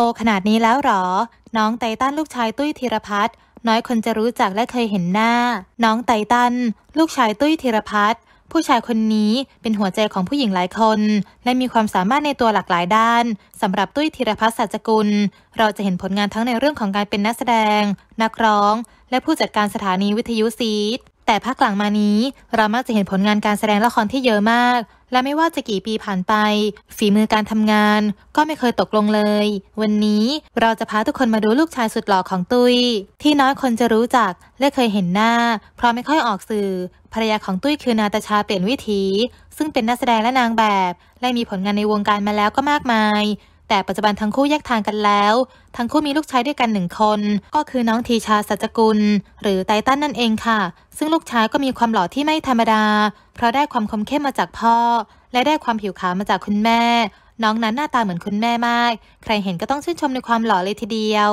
โตขนาดนี้แล้วหรอ น้องไตตันลูกชายตุ้ยธีรพัฒน์น้อยคนจะรู้จักและเคยเห็นหน้า น้องไตตัน ลูกชายตุ้ยธีรพัฒน์ผู้ชายคนนี้เป็นหัวใจของผู้หญิงหลายคน และมีความสามารถในตัวหลากหลายด้านสำหรับตุ้ยธีรพัฒน์สัจกุล เราจะเห็นผลงานทั้งในเรื่องของการเป็นนักแสดง นักร้อง และผู้จัดการสถานีวิทยุซีดแต่พักหลังมานี้เรามักจะเห็นผลงานการแสดงละครที่เยอะมาก และไม่ว่าจะกี่ปีผ่านไป ฝีมือการทำงานก็ไม่เคยตกลงเลย วันนี้เราจะพาทุกคนมาดูลูกชายสุดหล่อของตุย้ย ที่น้อยคนจะรู้จักและเคยเห็นหน้า เพราะไม่ค่อยออกสื่อภรรยาของตุ้ยคือนาตาชาเปลี่ยนวิถี ซึ่งเป็นนักแสดงและนางแบบ และมีผลงานในวงการมาแล้วก็มากมายแต่ปัจจุบันทั้งคู่แยกทางกันแล้ว ทั้งคู่มีลูกชายด้วยกันหนึ่งคน ก็คือน้องทีชา สัจกุล หรือไตตันนั่นเองค่ะ ซึ่งลูกชายก็มีความหล่อที่ไม่ธรรมดา เพราะได้ความคมเข้มมาจากพ่อ และได้ความผิวขาวมาจากคุณแม่ น้องนั้นหน้าตาเหมือนคุณแม่มาก ใครเห็นก็ต้องชื่นชมในความหล่อเลยทีเดียว